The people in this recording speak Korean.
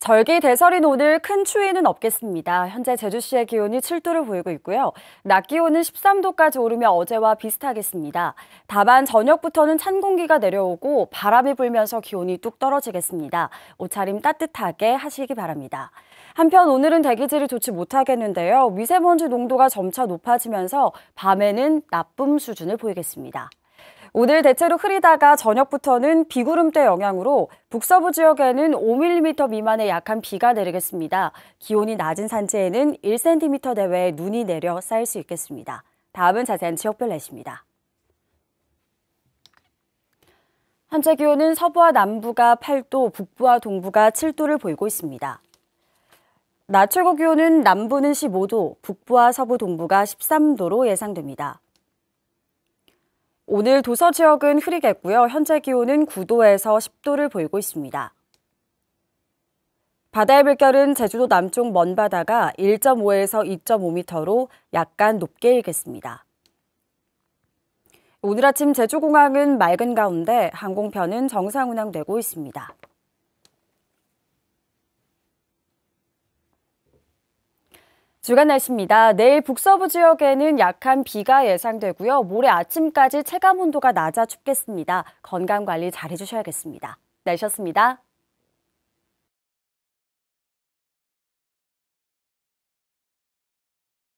절기 대설인 오늘 큰 추위는 없겠습니다. 현재 제주시의 기온이 7도를 보이고 있고요. 낮 기온은 13도까지 오르며 어제와 비슷하겠습니다. 다만 저녁부터는 찬 공기가 내려오고 바람이 불면서 기온이 뚝 떨어지겠습니다. 옷차림 따뜻하게 하시기 바랍니다. 한편 오늘은 대기질이 좋지 못하겠는데요. 미세먼지 농도가 점차 높아지면서 밤에는 나쁨 수준을 보이겠습니다. 오늘 대체로 흐리다가 저녁부터는 비구름대 영향으로 북서부 지역에는 5mm 미만의 약한 비가 내리겠습니다. 기온이 낮은 산지에는 1cm 대외 눈이 내려 쌓일 수 있겠습니다. 다음은 자세한 지역별 날씨입니다. 현재 기온은 서부와 남부가 8도, 북부와 동부가 7도를 보이고 있습니다. 낮 최고 기온은 남부는 15도, 북부와 서부 동부가 13도로 예상됩니다. 오늘 도서 지역은 흐리겠고요. 현재 기온은 9도에서 10도를 보이고 있습니다. 바다의 물결은 제주도 남쪽 먼 바다가 1.5에서 2.5m로 약간 높게 일겠습니다. 오늘 아침 제주공항은 맑은 가운데 항공편은 정상 운항되고 있습니다. 주간 날씨입니다. 내일 북서부 지역에는 약한 비가 예상되고요. 모레 아침까지 체감 온도가 낮아 춥겠습니다. 건강 관리 잘 해주셔야겠습니다. 날씨였습니다.